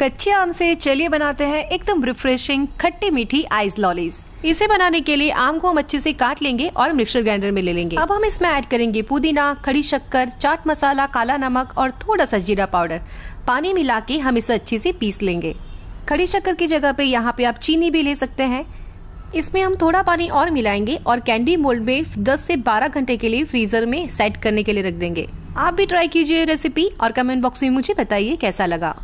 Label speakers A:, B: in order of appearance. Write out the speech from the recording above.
A: कच्चे आम से चलिए बनाते हैं एकदम रिफ्रेशिंग खट्टी मीठी आइस लॉलीज इसे बनाने के लिए आम को हम अच्छे से काट लेंगे और मिक्सर ग्राइंडर में ले लेंगे अब हम इसमें ऐड करेंगे पुदीना खड़ी शक्कर चाट मसाला काला नमक और थोड़ा सा जीरा पाउडर पानी मिला के हम इसे अच्छे से पीस लेंगे खड़ी शक्कर की जगह पे यहाँ पे आप चीनी भी ले सकते हैं इसमें हम थोड़ा पानी और मिलाएंगे और कैंडी मोल्ड में 10 से 12 घंटे के लिए फ्रीजर में सेट करने के लिए रख देंगे आप भी ट्राई कीजिए रेसिपी और कमेंट बॉक्स में मुझे बताइए कैसा लगा